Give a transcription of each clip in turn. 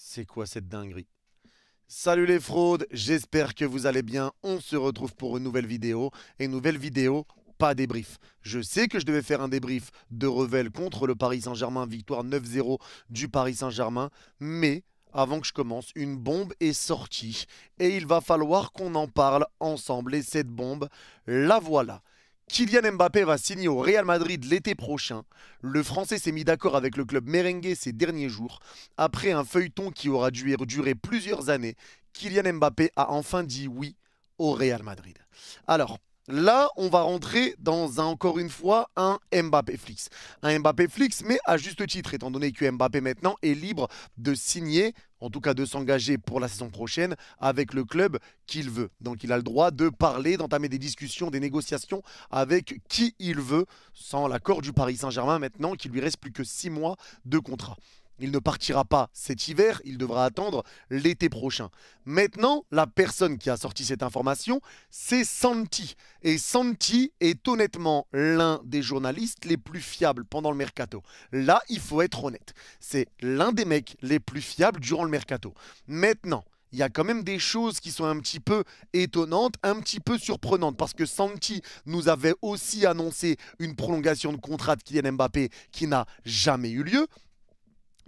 C'est quoi cette dinguerie Salut les fraudes, j'espère que vous allez bien. On se retrouve pour une nouvelle vidéo. Et une nouvelle vidéo, pas débrief. Je sais que je devais faire un débrief de Revel contre le Paris Saint-Germain, victoire 9-0 du Paris Saint-Germain. Mais avant que je commence, une bombe est sortie. Et il va falloir qu'on en parle ensemble. Et cette bombe, la voilà. Kylian Mbappé va signer au Real Madrid l'été prochain. Le Français s'est mis d'accord avec le club merengue ces derniers jours. Après un feuilleton qui aura dû er- durer plusieurs années, Kylian Mbappé a enfin dit oui au Real Madrid. Alors, Là, on va rentrer dans encore une fois un Mbappé Flix. Un Mbappé Flix, mais à juste titre, étant donné que Mbappé maintenant est libre de signer en tout cas de s'engager pour la saison prochaine avec le club qu'il veut. Donc il a le droit de parler, d'entamer des discussions, des négociations avec qui il veut, sans l'accord du Paris Saint-Germain maintenant, qu'il lui reste plus que six mois de contrat. Il ne partira pas cet hiver, il devra attendre l'été prochain. Maintenant, la personne qui a sorti cette information, c'est Santi. Et Santi est honnêtement l'un des journalistes les plus fiables pendant le mercato. Là, il faut être honnête. C'est l'un des mecs les plus fiables durant le mercato. Maintenant, il y a quand même des choses qui sont un petit peu étonnantes, un petit peu surprenantes, parce que Santi nous avait aussi annoncé une prolongation de contrat de Kylian Mbappé qui n'a jamais eu lieu.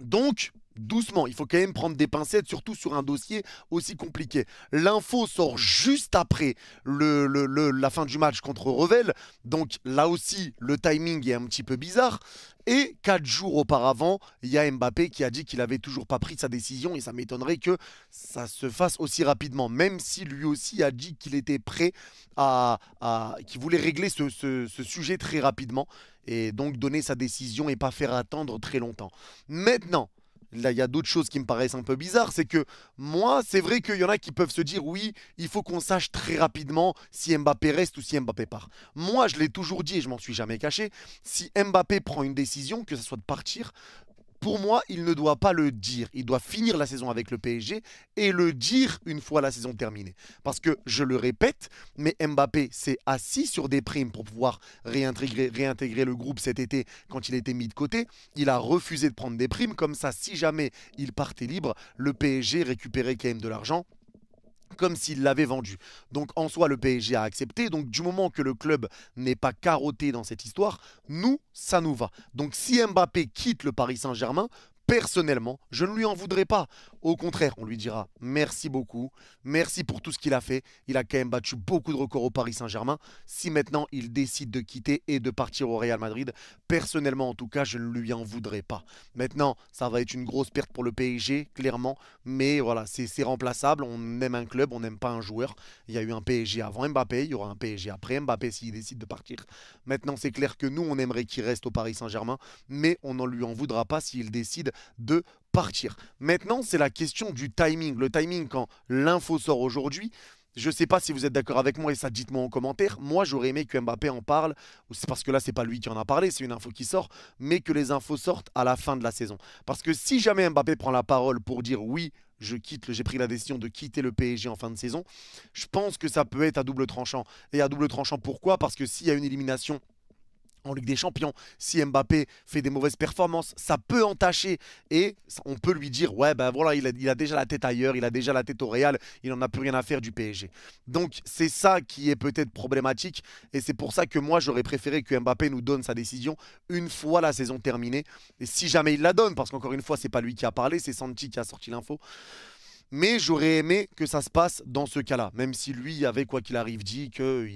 Donc, doucement, il faut quand même prendre des pincettes, surtout sur un dossier aussi compliqué. L'info sort juste après la fin du match contre Revel, donc là aussi le timing est un petit peu bizarre. Et quatre jours auparavant, il y a Mbappé qui a dit qu'il n'avait toujours pas pris sa décision et ça m'étonnerait que ça se fasse aussi rapidement, même si lui aussi a dit qu'il était prêt à, qu'il voulait régler ce sujet très rapidement et donc donner sa décision et pas faire attendre très longtemps. Maintenant, Là, il y a d'autres choses qui me paraissent un peu bizarres. C'est que moi, c'est vrai qu'il y en a qui peuvent se dire oui, il faut qu'on sache très rapidement si Mbappé reste ou si Mbappé part. Moi, je l'ai toujours dit et je m'en suis jamais caché. Si Mbappé prend une décision, que ce soit de partir, pour moi, il ne doit pas le dire. Il doit finir la saison avec le PSG et le dire une fois la saison terminée. Parce que, je le répète, mais Mbappé s'est assis sur des primes pour pouvoir réintégrer, réintégrer le groupe cet été quand il était mis de côté. Il a refusé de prendre des primes. Comme ça, si jamais il partait libre, le PSG récupérait quand même de l'argent comme s'il l'avait vendu. Donc en soi, le PSG a accepté. Donc du moment que le club n'est pas carotté dans cette histoire, nous, ça nous va. Donc si Mbappé quitte le Paris Saint-Germain, personnellement, je ne lui en voudrais pas. Au contraire, on lui dira merci beaucoup, merci pour tout ce qu'il a fait. Il a quand même battu beaucoup de records au Paris Saint-Germain. Si maintenant il décide de quitter et de partir au Real Madrid, personnellement en tout cas, je ne lui en voudrais pas. Maintenant, ça va être une grosse perte pour le PSG, clairement, mais voilà, c'est remplaçable. On aime un club, on n'aime pas un joueur. Il y a eu un PSG avant Mbappé, il y aura un PSG après Mbappé s'il décide de partir. Maintenant, c'est clair que nous, on aimerait qu'il reste au Paris Saint-Germain, mais on ne lui en voudra pas s'il décide de partir. Maintenant, c'est la question du timing. Le timing, quand l'info sort aujourd'hui, je ne sais pas si vous êtes d'accord avec moi et ça, dites-moi en commentaire. Moi, j'aurais aimé que Mbappé en parle. C'est parce que là, c'est pas lui qui en a parlé, c'est une info qui sort, mais que les infos sortent à la fin de la saison. Parce que si jamais Mbappé prend la parole pour dire oui, je quitte, j'ai pris la décision de quitter le PSG en fin de saison, je pense que ça peut être à double tranchant. Et à double tranchant, pourquoi Parce que s'il y a une élimination en Ligue des Champions. Si Mbappé fait des mauvaises performances, ça peut entacher et on peut lui dire ouais ben voilà il a, déjà la tête ailleurs, il a déjà la tête au Real, il n'en a plus rien à faire du PSG. Donc c'est ça qui est peut-être problématique et c'est pour ça que moi j'aurais préféré que Mbappé nous donne sa décision une fois la saison terminée et si jamais il la donne parce qu'encore une fois c'est pas lui qui a parlé, c'est Santi qui a sorti l'info. Mais j'aurais aimé que ça se passe dans ce cas-là, même si lui avait, quoi qu'il arrive, dit qu'il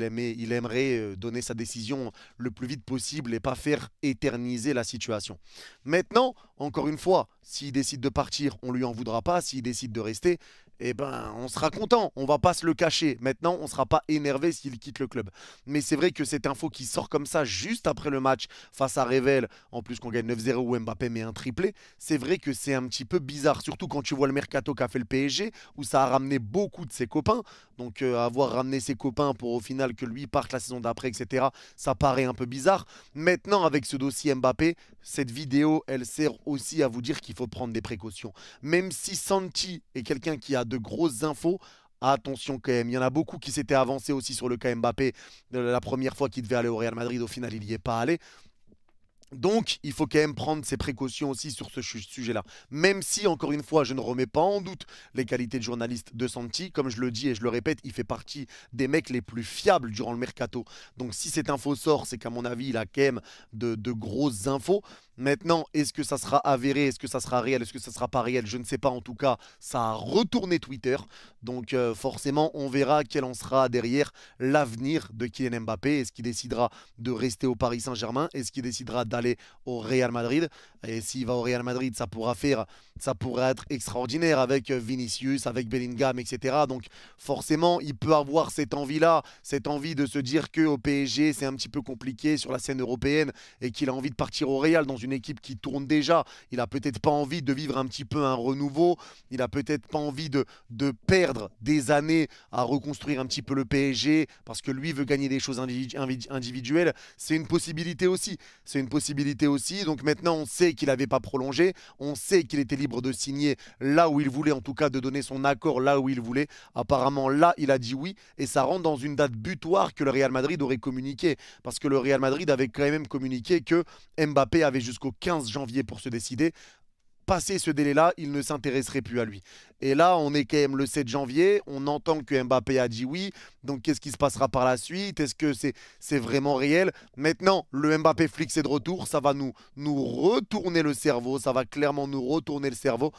il, il aimerait euh, donner sa décision le plus vite possible et pas faire éterniser la situation. Maintenant, encore une fois, s'il décide de partir, on ne lui en voudra pas. S'il décide de rester, eh ben, on sera content, on va pas se le cacher. Maintenant, on sera pas énervé s'il quitte le club. Mais c'est vrai que cette info qui sort comme ça juste après le match face à Revel, en plus qu'on gagne 9-0 où Mbappé met un triplé, c'est vrai que c'est un petit peu bizarre, surtout quand tu vois le mercato qu'a fait le PSG, où ça a ramené beaucoup de ses copains. Donc euh, avoir ramené ses copains pour au final que lui parte la saison d'après, etc., ça paraît un peu bizarre. Maintenant, avec ce dossier Mbappé, cette vidéo, elle sert aussi à vous dire qu'il faut prendre des précautions. Même si Santi est quelqu'un qui a de grosses infos. Attention quand même, il y en a beaucoup qui s'étaient avancés aussi sur le cas Mbappé la première fois qu'il devait aller au Real Madrid, au final il n'y est pas allé. Donc, il faut quand même prendre ses précautions aussi sur ce sujet-là. Même si, encore une fois, je ne remets pas en doute les qualités de journaliste de Santi. Comme je le dis et je le répète, il fait partie des mecs les plus fiables durant le mercato. Donc, si cette info sort, c'est qu'à mon avis, il a quand même de, de grosses infos. Maintenant, est-ce que ça sera avéré Est-ce que ça sera réel Est-ce que ça sera pas réel Je ne sais pas. En tout cas, ça a retourné Twitter. Donc euh, forcément, on verra quel en sera derrière l'avenir de Kylian Mbappé. Est-ce qu'il décidera de rester au Paris Saint-Germain Est-ce qu'il décidera d'aller au Real Madrid Et s'il va au Real Madrid, ça pourra faire, ça pourrait être extraordinaire avec euh, Vinicius, avec Bellingham, etc. Donc forcément, il peut avoir cette envie-là, cette envie de se dire que au PSG, c'est un petit peu compliqué sur la scène européenne et qu'il a envie de partir au Real dans une équipe qui tourne déjà. Il a peut-être pas envie de vivre un petit peu un renouveau. Il a peut-être pas envie de, de perdre des années à reconstruire un petit peu le PSG parce que lui veut gagner des choses individuelles. C'est une possibilité aussi. C'est une possibilité aussi. Donc maintenant, on sait qu'il n'avait pas prolongé. On sait qu'il était libre de signer là où il voulait, en tout cas de donner son accord là où il voulait. Apparemment, là, il a dit oui et ça rentre dans une date butoir que le Real Madrid aurait communiqué parce que le Real Madrid avait quand même communiqué que Mbappé avait juste jusqu'au 15 janvier pour se décider. Passé ce délai-là, il ne s'intéresserait plus à lui. Et là, on est quand même le 7 janvier, on entend que Mbappé a dit oui, donc qu'est-ce qui se passera par la suite Est-ce que c'est c'est vraiment réel Maintenant, le Mbappé flic, c'est de retour, ça va nous, nous retourner le cerveau, ça va clairement nous retourner le cerveau.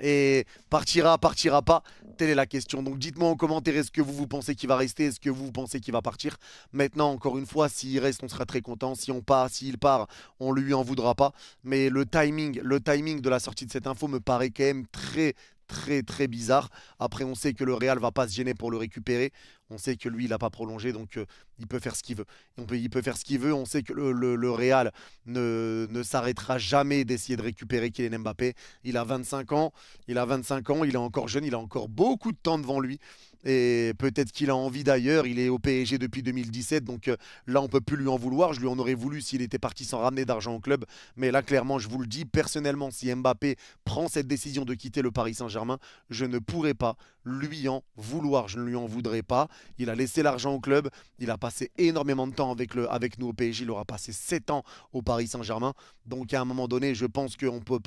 Et partira, partira pas, telle est la question. Donc dites-moi en commentaire, est-ce que vous, vous pensez qu'il va rester Est-ce que vous, pensez qu'il va partir Maintenant, encore une fois, s'il reste, on sera très content. Si on part, s'il part, on lui en voudra pas. Mais le timing, le timing de la sortie de cette info me paraît quand même très, très, très bizarre. Après, on sait que le Real va pas se gêner pour le récupérer. On sait que lui, il n'a pas prolongé, donc euh, il peut faire ce qu'il veut. On peut, il peut faire ce qu'il veut. On sait que le, Real ne, s'arrêtera jamais d'essayer de récupérer Kylian Mbappé. Il a 25 ans, il a 25 ans, il est encore jeune, il a encore beaucoup de temps devant lui. Et peut-être qu'il a envie d'ailleurs. Il est au PSG depuis 2017, donc euh, là, on peut plus lui en vouloir. Je lui en aurais voulu s'il était parti sans ramener d'argent au club. Mais là, clairement, je vous le dis, personnellement, si Mbappé prend cette décision de quitter le Paris Saint-Germain, je ne pourrais pas lui en vouloir. Je ne lui en voudrais pas. Il a laissé l'argent au club. Il a passé énormément de temps avec, le, avec nous au PSG. Il aura passé 7 ans au Paris Saint-Germain. Donc à un moment donné, je pense qu'on ne peut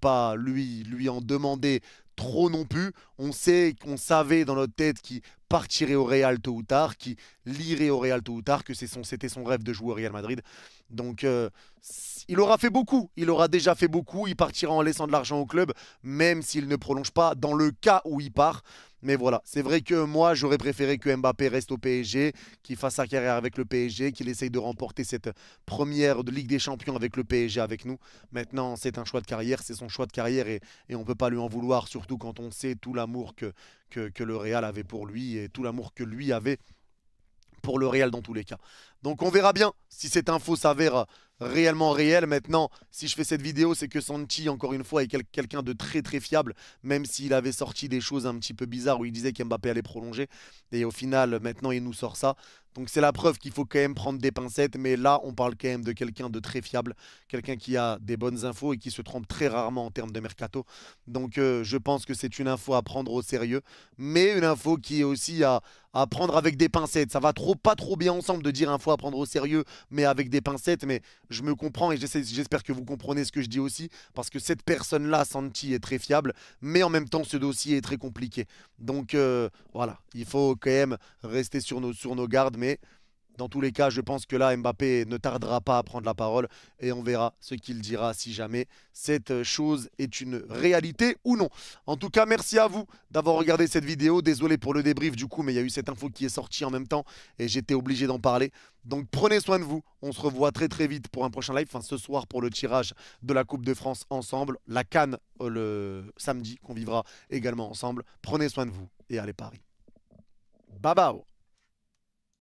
pas lui, lui en demander trop non plus. On sait qu'on savait dans notre tête qu'il partirait au Real tôt ou tard, qu'il irait au Real tôt ou tard, que c'était son, rêve de jouer au Real Madrid. Donc euh, il aura fait beaucoup, il aura déjà fait beaucoup, il partira en laissant de l'argent au club, même s'il ne prolonge pas, dans le cas où il part. Mais voilà, c'est vrai que moi, j'aurais préféré que Mbappé reste au PSG, qu'il fasse sa carrière avec le PSG, qu'il essaye de remporter cette première de Ligue des Champions avec le PSG avec nous. Maintenant, c'est un choix de carrière, c'est son choix de carrière et, on ne peut pas lui en vouloir, surtout quand on sait tout l'amour que, que, que le Real avait pour lui et tout l'amour que lui avait pour le Real dans tous les cas. Donc on verra bien si cette info s'avère réellement réel. Maintenant, si je fais cette vidéo, c'est que Santi encore une fois, est quelqu'un de très très fiable, même s'il avait sorti des choses un petit peu bizarres où il disait qu'Mbappé allait prolonger. Et au final, maintenant, il nous sort ça. Donc c'est la preuve qu'il faut quand même prendre des pincettes, mais là on parle quand même de quelqu'un de très fiable, quelqu'un qui a des bonnes infos et qui se trompe très rarement en termes de mercato. Donc euh, je pense que c'est une info à prendre au sérieux, mais une info qui est aussi à, prendre avec des pincettes. Ça va trop pas trop bien ensemble de dire info à prendre au sérieux, mais avec des pincettes. Mais je me comprends et j'espère que vous comprenez ce que je dis aussi, parce que cette personne-là, Santi, est très fiable, mais en même temps ce dossier est très compliqué. Donc euh, voilà, il faut quand même rester sur nos, sur nos gardes mais dans tous les cas, je pense que là, Mbappé ne tardera pas à prendre la parole et on verra ce qu'il dira si jamais cette euh, chose est une réalité ou non. En tout cas, merci à vous d'avoir regardé cette vidéo. Désolé pour le débrief du coup, mais il y a eu cette info qui est sortie en même temps et j'étais obligé d'en parler. Donc prenez soin de vous. On se revoit très très vite pour un prochain live. Enfin, ce soir pour le tirage de la Coupe de France ensemble. La Cannes euh, le samedi qu'on vivra également ensemble. Prenez soin de vous et allez Paris. Bye